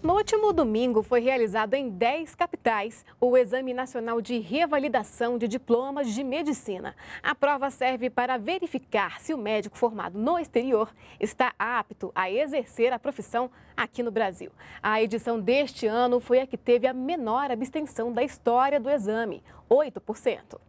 No último domingo, foi realizado em 10 capitais o Exame Nacional de Revalidação de Diplomas de Medicina. A prova serve para verificar se o médico formado no exterior está apto a exercer a profissão aqui no Brasil. A edição deste ano foi a que teve a menor abstenção da história do exame, 8%.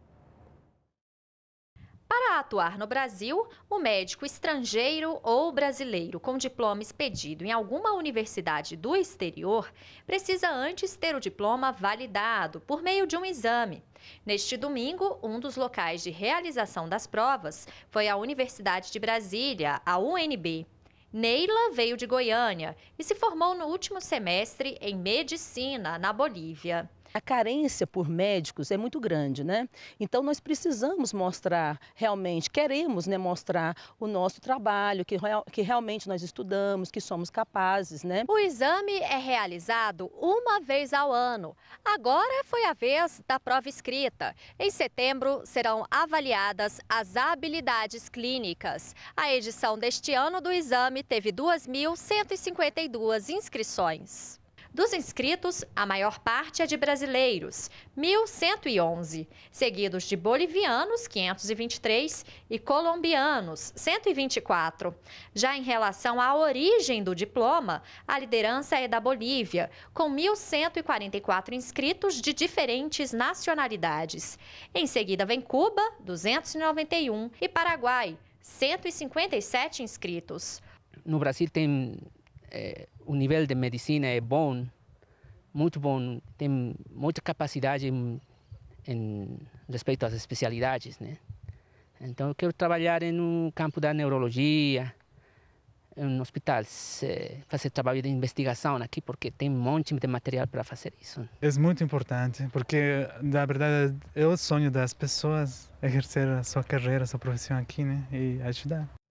Para atuar no Brasil, o médico estrangeiro ou brasileiro com diploma expedido em alguma universidade do exterior precisa antes ter o diploma validado por meio de um exame. Neste domingo, um dos locais de realização das provas foi a Universidade de Brasília, a UNB. Neila veio de Goiânia e se formou no último semestre em medicina na Bolívia a carência por médicos é muito grande, né? Então nós precisamos mostrar realmente, queremos né, mostrar o nosso trabalho, que, real, que realmente nós estudamos, que somos capazes, né? O exame é realizado uma vez ao ano. Agora foi a vez da prova escrita. Em setembro serão avaliadas as habilidades clínicas. A edição deste ano do exame teve 2.152 inscrições. Dos inscritos, a maior parte é de brasileiros, 1.111, seguidos de bolivianos, 523, e colombianos, 124. Já em relação à origem do diploma, a liderança é da Bolívia, com 1.144 inscritos de diferentes nacionalidades. Em seguida vem Cuba, 291, e Paraguai, 157 inscritos. No Brasil tem é, o nível de medicina é bom, muito bom, tem muita capacidade em, em respeito às especialidades, né? Então eu quero trabalhar no campo da neurologia, em hospitais, fazer trabalho de investigação aqui, porque tem um monte de material para fazer isso. É muito importante, porque na verdade é o sonho das pessoas exercer a sua carreira, a sua profissão aqui, né? E ajudar.